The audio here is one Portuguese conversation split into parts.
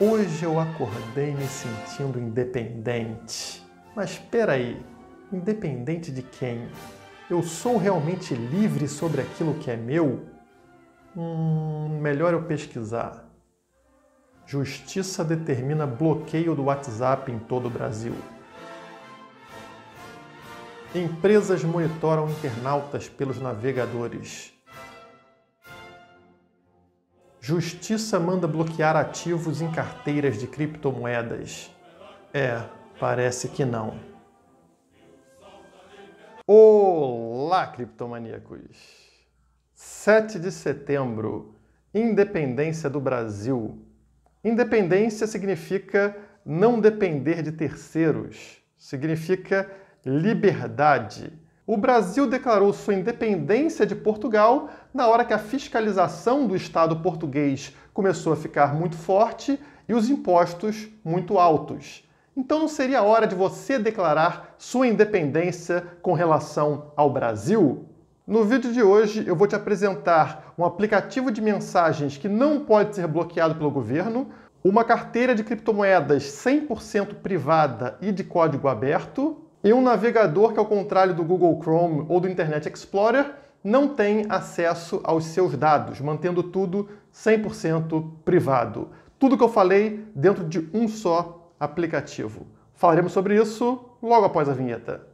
Hoje eu acordei me sentindo independente. Mas peraí, independente de quem? Eu sou realmente livre sobre aquilo que é meu? Hum, melhor eu pesquisar. Justiça determina bloqueio do WhatsApp em todo o Brasil. Empresas monitoram internautas pelos navegadores. Justiça manda bloquear ativos em carteiras de criptomoedas. É, parece que não. Olá, criptomaníacos! 7 de setembro, independência do Brasil. Independência significa não depender de terceiros, significa liberdade o Brasil declarou sua independência de Portugal na hora que a fiscalização do Estado português começou a ficar muito forte e os impostos muito altos. Então não seria a hora de você declarar sua independência com relação ao Brasil? No vídeo de hoje eu vou te apresentar um aplicativo de mensagens que não pode ser bloqueado pelo governo, uma carteira de criptomoedas 100% privada e de código aberto, e um navegador que, ao é contrário do Google Chrome ou do Internet Explorer, não tem acesso aos seus dados, mantendo tudo 100% privado. Tudo que eu falei dentro de um só aplicativo. Falaremos sobre isso logo após a vinheta.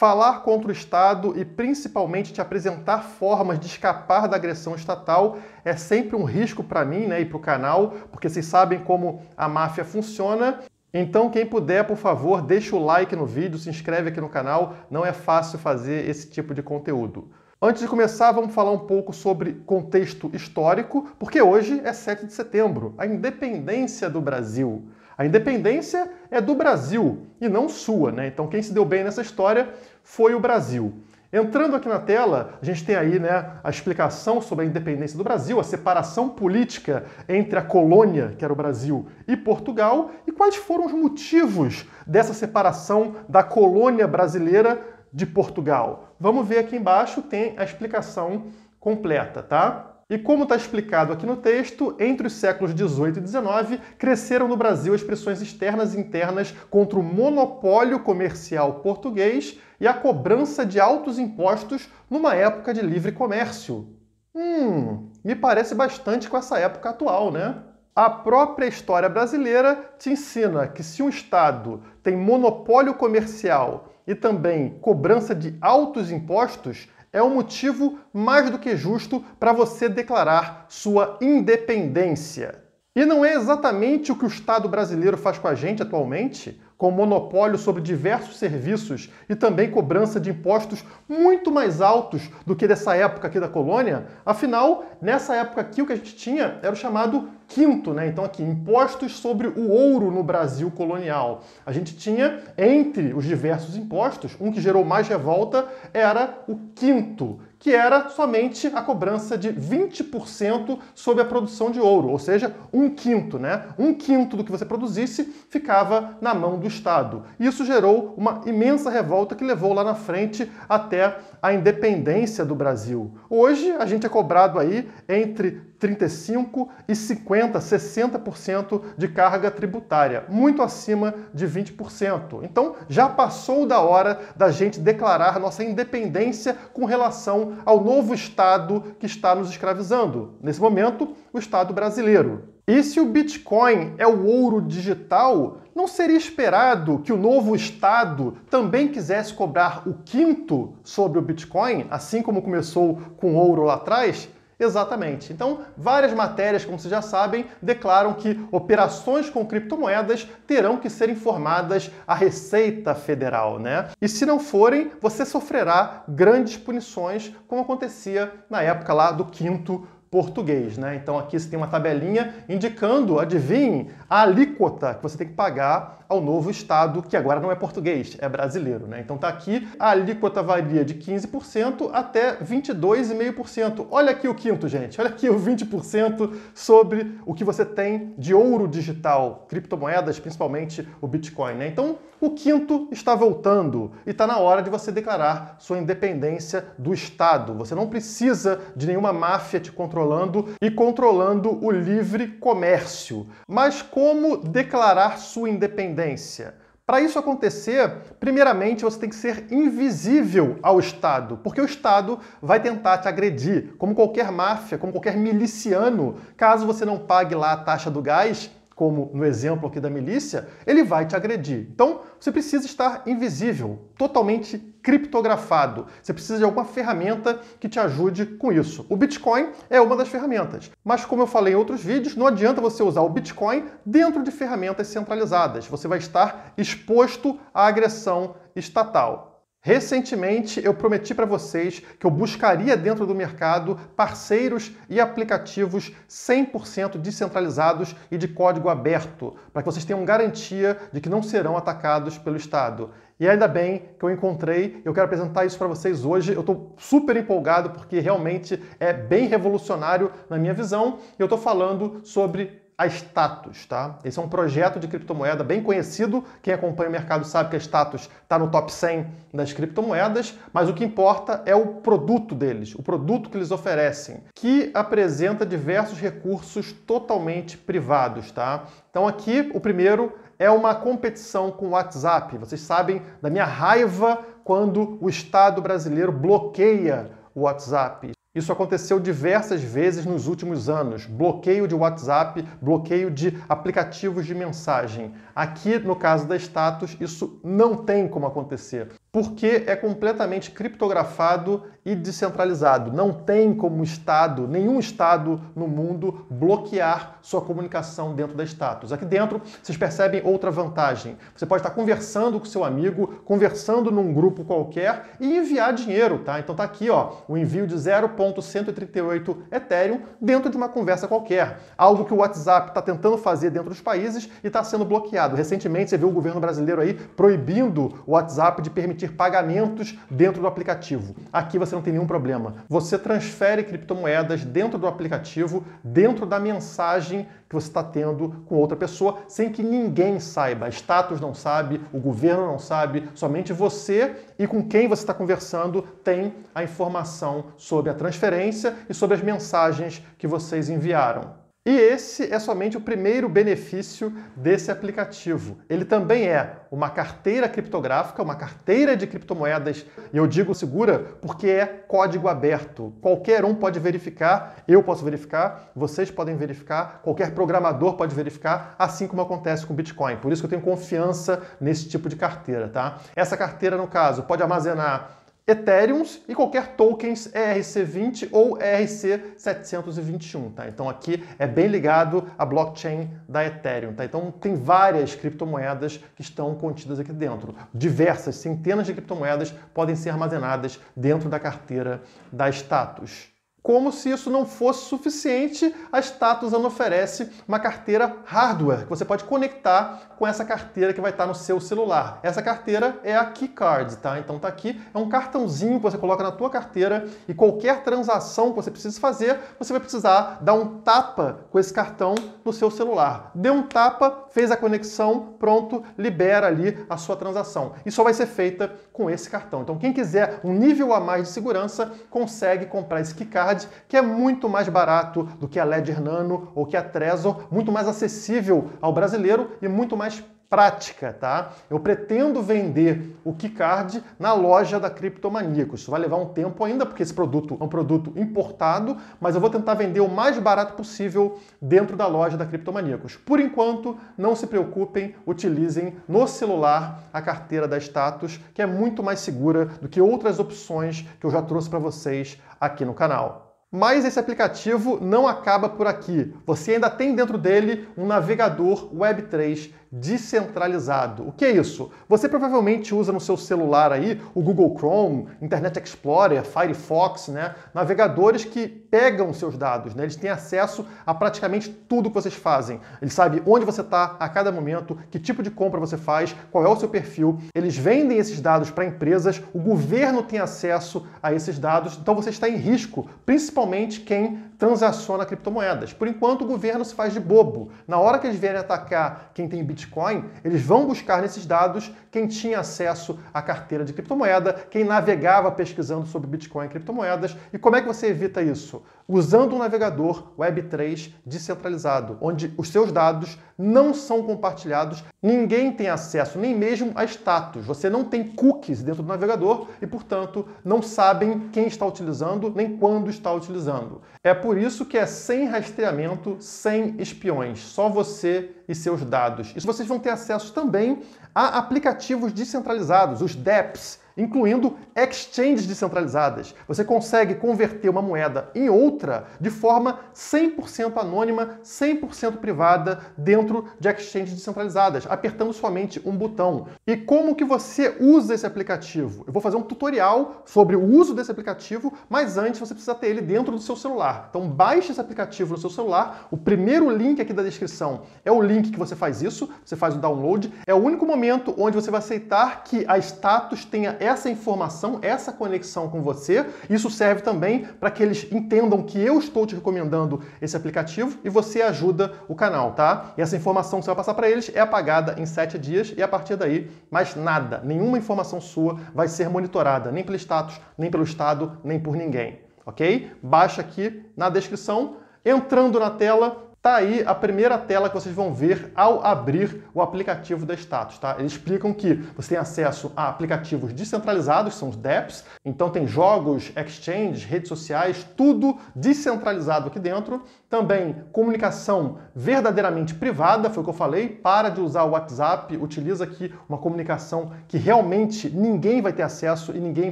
falar contra o Estado e principalmente te apresentar formas de escapar da agressão estatal é sempre um risco para mim né, e para o canal, porque vocês sabem como a máfia funciona. Então, quem puder, por favor, deixa o like no vídeo, se inscreve aqui no canal, não é fácil fazer esse tipo de conteúdo. Antes de começar, vamos falar um pouco sobre contexto histórico, porque hoje é 7 de setembro, a independência do Brasil. A independência é do Brasil e não sua, né? Então quem se deu bem nessa história foi o Brasil. Entrando aqui na tela, a gente tem aí né, a explicação sobre a independência do Brasil, a separação política entre a colônia, que era o Brasil, e Portugal, e quais foram os motivos dessa separação da colônia brasileira de Portugal. Vamos ver aqui embaixo, tem a explicação completa, tá? E como está explicado aqui no texto, entre os séculos 18 e 19 cresceram no Brasil as pressões externas e internas contra o monopólio comercial português e a cobrança de altos impostos numa época de livre comércio. Hum, me parece bastante com essa época atual, né? A própria história brasileira te ensina que se um Estado tem monopólio comercial e também cobrança de altos impostos, é um motivo mais do que justo para você declarar sua independência. E não é exatamente o que o Estado brasileiro faz com a gente atualmente? com monopólio sobre diversos serviços e também cobrança de impostos muito mais altos do que dessa época aqui da colônia, afinal, nessa época aqui o que a gente tinha era o chamado quinto, né? Então aqui, impostos sobre o ouro no Brasil colonial. A gente tinha, entre os diversos impostos, um que gerou mais revolta era o quinto, que era somente a cobrança de 20% sobre a produção de ouro, ou seja, um quinto, né? Um quinto do que você produzisse ficava na mão do Estado. Isso gerou uma imensa revolta que levou lá na frente até a independência do Brasil. Hoje a gente é cobrado aí entre 35 e 50, 60% de carga tributária, muito acima de 20%. Então já passou da hora da gente declarar nossa independência com relação ao novo Estado que está nos escravizando. Nesse momento, o Estado brasileiro. E se o Bitcoin é o ouro digital, não seria esperado que o novo Estado também quisesse cobrar o quinto sobre o Bitcoin, assim como começou com ouro lá atrás? Exatamente. Então, várias matérias, como vocês já sabem, declaram que operações com criptomoedas terão que ser informadas à Receita Federal, né? E se não forem, você sofrerá grandes punições, como acontecia na época lá do quinto português. Né? Então aqui você tem uma tabelinha indicando, adivinhe, a alíquota que você tem que pagar ao novo Estado, que agora não é português, é brasileiro. Né? Então está aqui, a alíquota varia de 15% até 22,5%. Olha aqui o quinto, gente, olha aqui o 20% sobre o que você tem de ouro digital, criptomoedas, principalmente o Bitcoin. Né? Então o quinto está voltando e está na hora de você declarar sua independência do Estado. Você não precisa de nenhuma máfia te controlar controlando e controlando o livre comércio. Mas como declarar sua independência? Para isso acontecer, primeiramente você tem que ser invisível ao Estado, porque o Estado vai tentar te agredir, como qualquer máfia, como qualquer miliciano, caso você não pague lá a taxa do gás como no exemplo aqui da milícia, ele vai te agredir. Então, você precisa estar invisível, totalmente criptografado. Você precisa de alguma ferramenta que te ajude com isso. O Bitcoin é uma das ferramentas. Mas, como eu falei em outros vídeos, não adianta você usar o Bitcoin dentro de ferramentas centralizadas. Você vai estar exposto à agressão estatal. Recentemente eu prometi para vocês que eu buscaria dentro do mercado parceiros e aplicativos 100% descentralizados e de código aberto, para que vocês tenham garantia de que não serão atacados pelo Estado. E ainda bem que eu encontrei, eu quero apresentar isso para vocês hoje. Eu estou super empolgado porque realmente é bem revolucionário na minha visão. Eu estou falando sobre a Status, tá? Esse é um projeto de criptomoeda bem conhecido. Quem acompanha o mercado sabe que a Status está no top 100 das criptomoedas, mas o que importa é o produto deles, o produto que eles oferecem, que apresenta diversos recursos totalmente privados, tá? Então aqui o primeiro é uma competição com o WhatsApp. Vocês sabem da minha raiva quando o Estado brasileiro bloqueia o WhatsApp. Isso aconteceu diversas vezes nos últimos anos. Bloqueio de WhatsApp, bloqueio de aplicativos de mensagem. Aqui, no caso da status, isso não tem como acontecer porque é completamente criptografado e descentralizado. Não tem como Estado, nenhum Estado no mundo, bloquear sua comunicação dentro da status. Aqui dentro, vocês percebem outra vantagem. Você pode estar conversando com seu amigo, conversando num grupo qualquer e enviar dinheiro, tá? Então tá aqui, ó, o envio de 0.138 Ethereum dentro de uma conversa qualquer. Algo que o WhatsApp está tentando fazer dentro dos países e está sendo bloqueado. Recentemente, você viu o governo brasileiro aí proibindo o WhatsApp de permitir permitir pagamentos dentro do aplicativo. Aqui você não tem nenhum problema. Você transfere criptomoedas dentro do aplicativo, dentro da mensagem que você está tendo com outra pessoa, sem que ninguém saiba. A status não sabe, o governo não sabe, somente você e com quem você está conversando tem a informação sobre a transferência e sobre as mensagens que vocês enviaram. E esse é somente o primeiro benefício desse aplicativo. Ele também é uma carteira criptográfica, uma carteira de criptomoedas, e eu digo segura porque é código aberto. Qualquer um pode verificar, eu posso verificar, vocês podem verificar, qualquer programador pode verificar, assim como acontece com Bitcoin. Por isso que eu tenho confiança nesse tipo de carteira, tá? Essa carteira, no caso, pode armazenar Ethereums e qualquer tokens ERC20 ou ERC721, tá? Então aqui é bem ligado à blockchain da Ethereum, tá? Então tem várias criptomoedas que estão contidas aqui dentro. Diversas, centenas de criptomoedas podem ser armazenadas dentro da carteira da Status. Como se isso não fosse suficiente, a Status ela oferece uma carteira hardware que você pode conectar com essa carteira que vai estar no seu celular. Essa carteira é a Keycard, tá? Então tá aqui, é um cartãozinho que você coloca na tua carteira e qualquer transação que você precise fazer, você vai precisar dar um tapa com esse cartão no seu celular. Deu um tapa, fez a conexão, pronto, libera ali a sua transação. E só vai ser feita com esse cartão. Então quem quiser um nível a mais de segurança, consegue comprar esse Keycard qualidade, que é muito mais barato do que a Ledger Nano ou que a Trezor, muito mais acessível ao brasileiro e muito mais prática, tá? Eu pretendo vender o Keycard na loja da Criptomaníaco. Isso vai levar um tempo ainda, porque esse produto é um produto importado, mas eu vou tentar vender o mais barato possível dentro da loja da Criptomaníacos. Por enquanto, não se preocupem, utilizem no celular a carteira da Status, que é muito mais segura do que outras opções que eu já trouxe para vocês aqui no canal. Mas esse aplicativo não acaba por aqui. Você ainda tem dentro dele um navegador Web3 descentralizado. O que é isso? Você provavelmente usa no seu celular aí o Google Chrome, Internet Explorer, Firefox, né? Navegadores que pegam seus dados, né? Eles têm acesso a praticamente tudo que vocês fazem. Eles sabem onde você está a cada momento, que tipo de compra você faz, qual é o seu perfil. Eles vendem esses dados para empresas, o governo tem acesso a esses dados, então você está em risco, principalmente quem transaciona criptomoedas. Por enquanto, o governo se faz de bobo. Na hora que eles vierem atacar quem tem Bitcoin, eles vão buscar nesses dados quem tinha acesso à carteira de criptomoeda, quem navegava pesquisando sobre Bitcoin e criptomoedas. E como é que você evita isso? Usando um navegador Web3 descentralizado, onde os seus dados não são compartilhados, ninguém tem acesso, nem mesmo a status. Você não tem cookies dentro do navegador e, portanto, não sabem quem está utilizando nem quando está utilizando. É por por isso que é sem rastreamento, sem espiões, só você e seus dados. E vocês vão ter acesso também a aplicativos descentralizados, os DApps, incluindo exchanges descentralizadas. Você consegue converter uma moeda em outra de forma 100% anônima, 100% privada dentro de exchanges descentralizadas, apertando somente um botão. E como que você usa esse aplicativo? Eu vou fazer um tutorial sobre o uso desse aplicativo, mas antes você precisa ter ele dentro do seu celular. Então baixe esse aplicativo no seu celular. O primeiro link aqui da descrição é o link que você faz isso, você faz o download. É o único momento onde você vai aceitar que a status tenha essa informação, essa conexão com você. Isso serve também para que eles entendam que eu estou te recomendando esse aplicativo e você ajuda o canal, tá? E essa informação que você vai passar para eles é apagada em 7 dias e a partir daí, mais nada, nenhuma informação sua vai ser monitorada, nem pelo status, nem pelo Estado, nem por ninguém, ok? Baixa aqui na descrição. Entrando na tela, Tá aí a primeira tela que vocês vão ver ao abrir o aplicativo da Status, tá? Eles explicam que você tem acesso a aplicativos descentralizados, são os dApps, então tem jogos, exchanges, redes sociais, tudo descentralizado aqui dentro. Também comunicação verdadeiramente privada, foi o que eu falei, para de usar o WhatsApp, utiliza aqui uma comunicação que realmente ninguém vai ter acesso e ninguém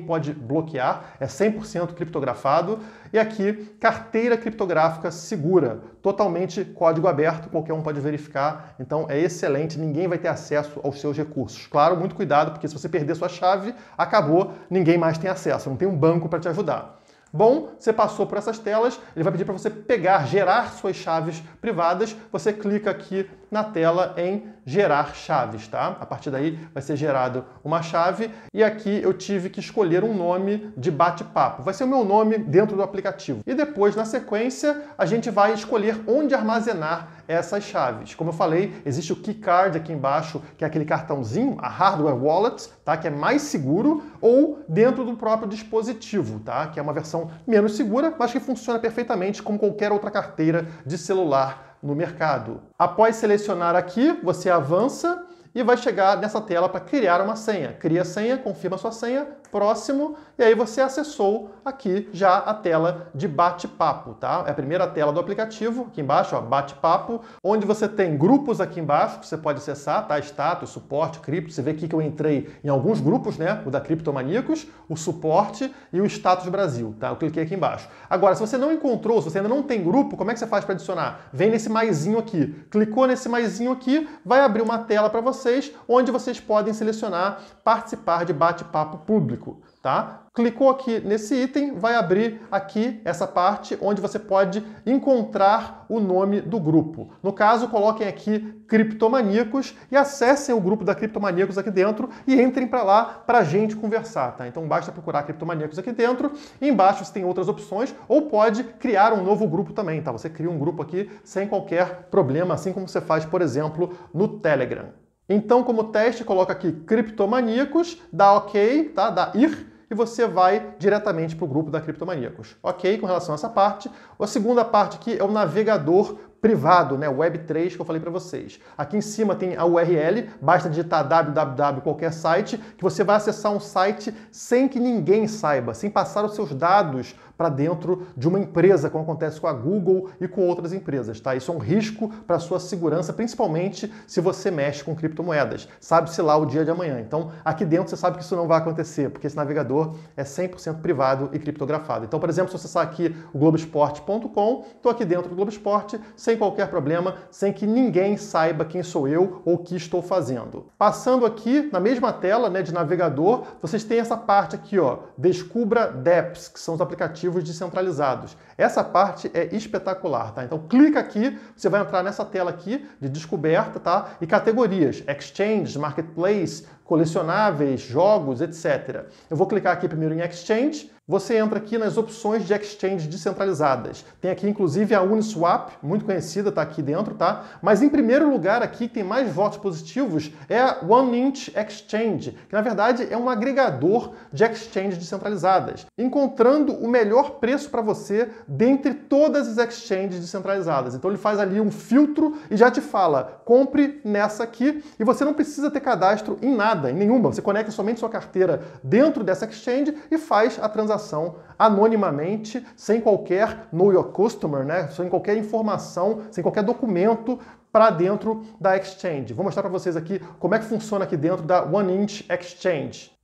pode bloquear, é 100% criptografado. E aqui, carteira criptográfica segura, totalmente código aberto, qualquer um pode verificar. Então é excelente, ninguém vai ter acesso aos seus recursos. Claro, muito cuidado, porque se você perder sua chave, acabou, ninguém mais tem acesso, não tem um banco para te ajudar. Bom, você passou por essas telas, ele vai pedir para você pegar, gerar suas chaves privadas. Você clica aqui na tela em gerar chaves, tá? A partir daí vai ser gerado uma chave e aqui eu tive que escolher um nome de bate-papo. Vai ser o meu nome dentro do aplicativo. E depois, na sequência, a gente vai escolher onde armazenar essas chaves. Como eu falei, existe o keycard aqui embaixo, que é aquele cartãozinho, a hardware wallet, tá? que é mais seguro, ou dentro do próprio dispositivo, tá? que é uma versão menos segura, mas que funciona perfeitamente como qualquer outra carteira de celular no mercado. Após selecionar aqui, você avança e vai chegar nessa tela para criar uma senha. Cria a senha, confirma a sua senha, próximo, e aí você acessou aqui já a tela de bate-papo, tá? É a primeira tela do aplicativo, aqui embaixo, ó, bate-papo, onde você tem grupos aqui embaixo que você pode acessar, tá? Status, suporte, cripto. Você vê aqui que eu entrei em alguns grupos, né? O da Criptomaníacos, o suporte e o status Brasil, tá? Eu cliquei aqui embaixo. Agora, se você não encontrou, se você ainda não tem grupo, como é que você faz para adicionar? Vem nesse maisinho aqui. Clicou nesse maisinho aqui, vai abrir uma tela para vocês, onde vocês podem selecionar participar de bate-papo público público, tá? Clicou aqui nesse item, vai abrir aqui essa parte onde você pode encontrar o nome do grupo. No caso, coloquem aqui Criptomaníacos e acessem o grupo da Criptomaníacos aqui dentro e entrem para lá para a gente conversar, tá? Então basta procurar Criptomaníacos aqui dentro. Embaixo você tem outras opções ou pode criar um novo grupo também, tá? Você cria um grupo aqui sem qualquer problema, assim como você faz, por exemplo, no Telegram. Então, como teste, coloca aqui criptomaníacos, dá OK, tá? Dá ir e você vai diretamente para o grupo da criptomaníacos. Ok com relação a essa parte. A segunda parte aqui é o navegador privado, né, Web3 que eu falei para vocês. Aqui em cima tem a URL, basta digitar www qualquer site que você vai acessar um site sem que ninguém saiba, sem passar os seus dados para dentro de uma empresa, como acontece com a Google e com outras empresas, tá? Isso é um risco para a sua segurança, principalmente se você mexe com criptomoedas. Sabe-se lá o dia de amanhã. Então, aqui dentro você sabe que isso não vai acontecer, porque esse navegador é 100% privado e criptografado. Então, por exemplo, se você acessar aqui o globesport.com, estou aqui dentro do Globo Esporte, sem qualquer problema, sem que ninguém saiba quem sou eu ou o que estou fazendo. Passando aqui na mesma tela né, de navegador, vocês têm essa parte aqui, ó, Descubra DApps, que são os aplicativos aplicativos descentralizados. Essa parte é espetacular, tá? Então clica aqui, você vai entrar nessa tela aqui de descoberta, tá? E categorias: exchanges, marketplace, colecionáveis, jogos, etc. Eu vou clicar aqui primeiro em Exchange. Você entra aqui nas opções de exchanges descentralizadas. Tem aqui inclusive a Uniswap, muito conhecida, está aqui dentro, tá? Mas em primeiro lugar aqui que tem mais votos positivos é a OneInch Exchange, que na verdade é um agregador de exchanges descentralizadas, encontrando o melhor preço para você dentre todas as exchanges descentralizadas. Então ele faz ali um filtro e já te fala: compre nessa aqui e você não precisa ter cadastro em nada nada, em nenhuma. Você conecta somente sua carteira dentro dessa exchange e faz a transação anonimamente, sem qualquer know your customer, né? sem qualquer informação, sem qualquer documento para dentro da exchange. Vou mostrar para vocês aqui como é que funciona aqui dentro da One Inch Exchange.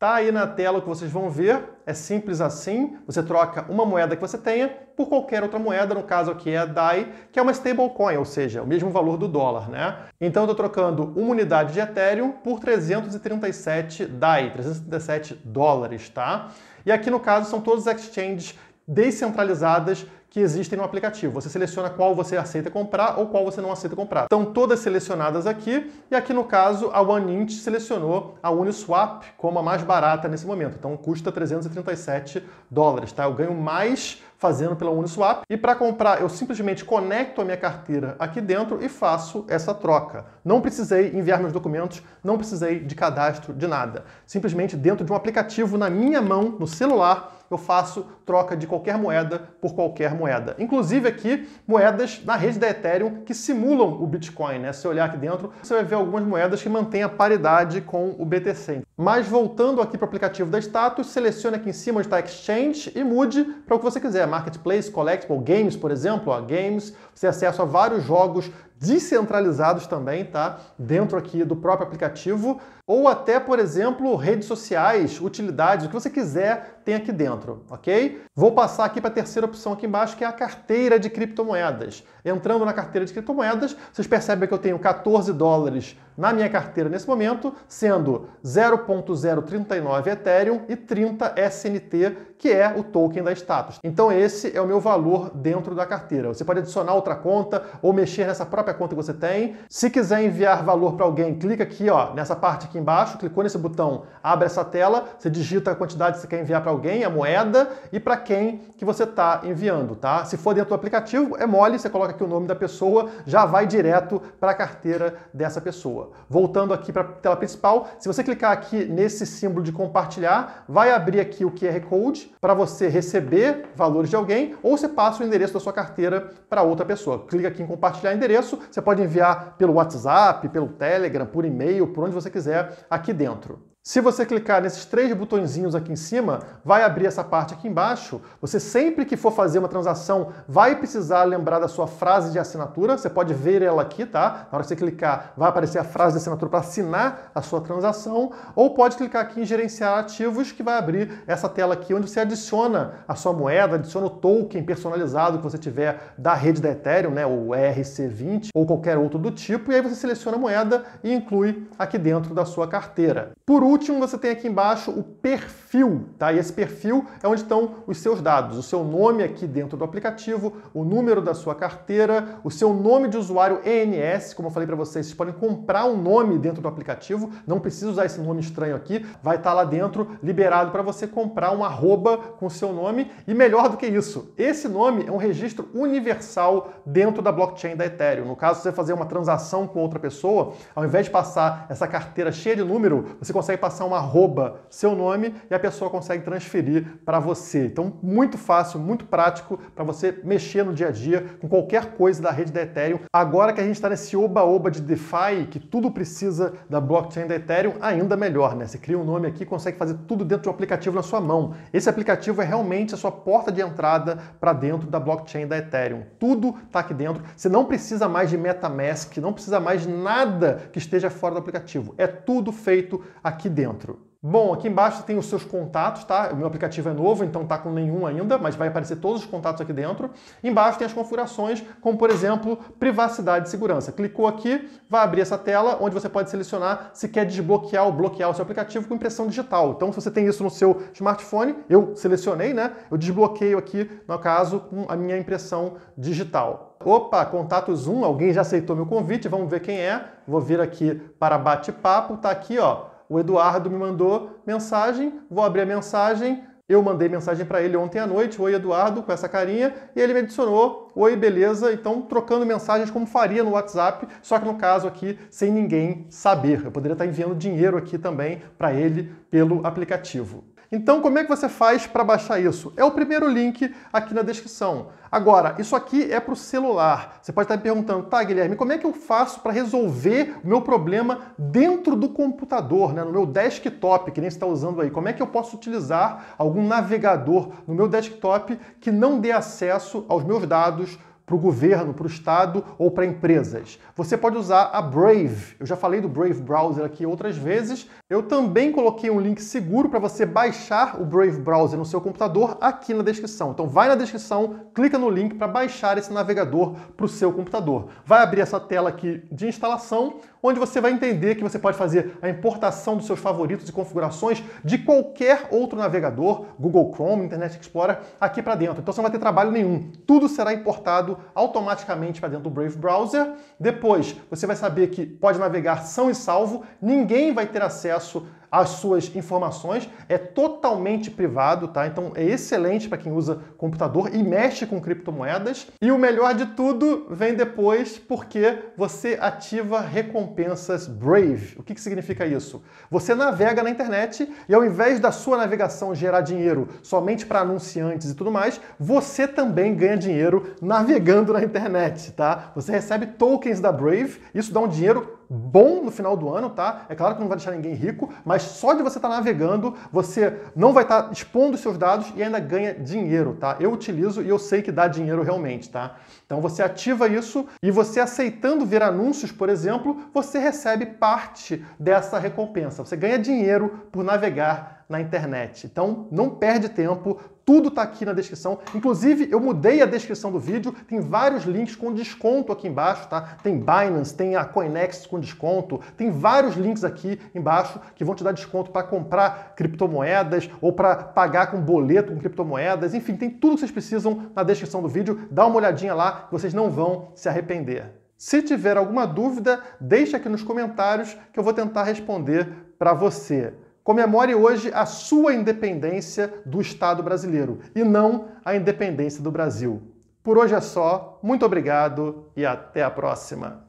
Tá aí na tela o que vocês vão ver, é simples assim, você troca uma moeda que você tenha por qualquer outra moeda, no caso aqui é a DAI, que é uma stablecoin, ou seja, o mesmo valor do dólar, né? Então eu estou trocando uma unidade de Ethereum por 337 DAI, 337 dólares, tá? E aqui no caso são todos exchanges descentralizadas que existem no aplicativo. Você seleciona qual você aceita comprar ou qual você não aceita comprar. Estão todas selecionadas aqui e aqui no caso a OneInt selecionou a Uniswap como a mais barata nesse momento. Então custa 337 dólares, tá? Eu ganho mais fazendo pela Uniswap. E para comprar, eu simplesmente conecto a minha carteira aqui dentro e faço essa troca. Não precisei enviar meus documentos, não precisei de cadastro, de nada. Simplesmente dentro de um aplicativo na minha mão, no celular, eu faço troca de qualquer moeda por qualquer moeda. Inclusive aqui, moedas na rede da Ethereum que simulam o Bitcoin, né? Se olhar aqui dentro, você vai ver algumas moedas que mantêm a paridade com o BTC. Mas voltando aqui para o aplicativo da Status, selecione aqui em cima onde está Exchange e mude para o que você quiser. Marketplace, Collectible, Games, por exemplo, ó, Games, você tem acesso a vários jogos descentralizados também, tá? Dentro aqui do próprio aplicativo, ou até, por exemplo, redes sociais, utilidades, o que você quiser tem aqui dentro, ok? Vou passar aqui para a terceira opção aqui embaixo, que é a carteira de criptomoedas. Entrando na carteira de criptomoedas, vocês percebem que eu tenho 14 dólares na minha carteira nesse momento, sendo 0.039 Ethereum e 30 SNT, que é o token da status. Então esse é o meu valor dentro da carteira. Você pode adicionar outra conta ou mexer nessa própria conta que você tem. Se quiser enviar valor para alguém, clica aqui, ó, nessa parte aqui embaixo, clicou nesse botão, abre essa tela, você digita a quantidade que você quer enviar para alguém, a moeda e para quem que você está enviando, tá? Se for dentro do aplicativo, é mole, você coloca aqui o nome da pessoa, já vai direto para a carteira dessa pessoa pessoa. Voltando aqui para a tela principal, se você clicar aqui nesse símbolo de compartilhar, vai abrir aqui o QR Code para você receber valores de alguém ou você passa o endereço da sua carteira para outra pessoa. Clica aqui em compartilhar endereço, você pode enviar pelo WhatsApp, pelo Telegram, por e-mail, por onde você quiser aqui dentro. Se você clicar nesses três botõezinhos aqui em cima, vai abrir essa parte aqui embaixo. Você sempre que for fazer uma transação, vai precisar lembrar da sua frase de assinatura. Você pode ver ela aqui, tá? Na hora que você clicar, vai aparecer a frase de assinatura para assinar a sua transação. Ou pode clicar aqui em gerenciar ativos, que vai abrir essa tela aqui, onde você adiciona a sua moeda, adiciona o token personalizado que você tiver da rede da Ethereum, né? O RC20 ou qualquer outro do tipo. E aí você seleciona a moeda e inclui aqui dentro da sua carteira. Por último, você tem aqui embaixo o perfil, tá? E esse perfil é onde estão os seus dados, o seu nome aqui dentro do aplicativo, o número da sua carteira, o seu nome de usuário ENS, como eu falei para vocês, vocês podem comprar um nome dentro do aplicativo, não precisa usar esse nome estranho aqui, vai estar tá lá dentro liberado para você comprar um arroba com o seu nome. E melhor do que isso, esse nome é um registro universal dentro da blockchain da Ethereum. No caso, você fazer uma transação com outra pessoa, ao invés de passar essa carteira cheia de número, você consegue passar um arroba, seu nome, e a pessoa consegue transferir para você. Então, muito fácil, muito prático para você mexer no dia a dia com qualquer coisa da rede da Ethereum. Agora que a gente está nesse oba-oba de DeFi, que tudo precisa da blockchain da Ethereum, ainda melhor, né? Você cria um nome aqui consegue fazer tudo dentro do aplicativo na sua mão. Esse aplicativo é realmente a sua porta de entrada para dentro da blockchain da Ethereum. Tudo está aqui dentro. Você não precisa mais de MetaMask, não precisa mais de nada que esteja fora do aplicativo. É tudo feito aqui dentro? Bom, aqui embaixo tem os seus contatos, tá? O meu aplicativo é novo, então tá com nenhum ainda, mas vai aparecer todos os contatos aqui dentro. Embaixo tem as configurações, como por exemplo, privacidade e segurança. Clicou aqui, vai abrir essa tela onde você pode selecionar se quer desbloquear ou bloquear o seu aplicativo com impressão digital. Então, se você tem isso no seu smartphone, eu selecionei, né? Eu desbloqueio aqui, no caso, com a minha impressão digital. Opa, contato Zoom, alguém já aceitou meu convite, vamos ver quem é. Vou vir aqui para bate-papo, tá aqui, ó o Eduardo me mandou mensagem, vou abrir a mensagem. Eu mandei mensagem para ele ontem à noite, oi Eduardo, com essa carinha, e ele me adicionou, oi, beleza, então trocando mensagens como faria no WhatsApp, só que no caso aqui sem ninguém saber. Eu poderia estar enviando dinheiro aqui também para ele pelo aplicativo. Então, como é que você faz para baixar isso? É o primeiro link aqui na descrição. Agora, isso aqui é para o celular. Você pode estar me perguntando, tá, Guilherme, como é que eu faço para resolver o meu problema dentro do computador, né? no meu desktop, que nem você está usando aí? Como é que eu posso utilizar algum navegador no meu desktop que não dê acesso aos meus dados? para o governo, para o Estado ou para empresas. Você pode usar a Brave. Eu já falei do Brave Browser aqui outras vezes. Eu também coloquei um link seguro para você baixar o Brave Browser no seu computador aqui na descrição. Então vai na descrição, clica no link para baixar esse navegador para o seu computador. Vai abrir essa tela aqui de instalação onde você vai entender que você pode fazer a importação dos seus favoritos e configurações de qualquer outro navegador, Google Chrome, Internet Explorer, aqui para dentro. Então você não vai ter trabalho nenhum. Tudo será importado automaticamente para dentro do Brave Browser. Depois, você vai saber que pode navegar são e salvo, ninguém vai ter acesso as suas informações, é totalmente privado, tá? Então é excelente para quem usa computador e mexe com criptomoedas. E o melhor de tudo vem depois, porque você ativa recompensas Brave. O que, que significa isso? Você navega na internet e ao invés da sua navegação gerar dinheiro somente para anunciantes e tudo mais, você também ganha dinheiro navegando na internet, tá? Você recebe tokens da Brave, isso dá um dinheiro bom no final do ano, tá? É claro que não vai deixar ninguém rico, mas só de você estar tá navegando, você não vai estar tá expondo seus dados e ainda ganha dinheiro, tá? Eu utilizo e eu sei que dá dinheiro realmente, tá? Então você ativa isso e você aceitando ver anúncios, por exemplo, você recebe parte dessa recompensa. Você ganha dinheiro por navegar na internet. Então, não perde tempo, tudo está aqui na descrição. Inclusive, eu mudei a descrição do vídeo, tem vários links com desconto aqui embaixo, tá? Tem Binance, tem a Coinex com desconto, tem vários links aqui embaixo que vão te dar desconto para comprar criptomoedas ou para pagar com boleto com criptomoedas. Enfim, tem tudo que vocês precisam na descrição do vídeo. Dá uma olhadinha lá, vocês não vão se arrepender. Se tiver alguma dúvida, deixa aqui nos comentários que eu vou tentar responder para você comemore hoje a sua independência do Estado brasileiro e não a independência do Brasil. Por hoje é só, muito obrigado e até a próxima.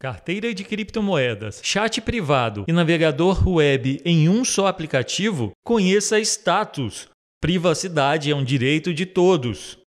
Carteira de criptomoedas, chat privado e navegador web em um só aplicativo? Conheça status. Privacidade é um direito de todos.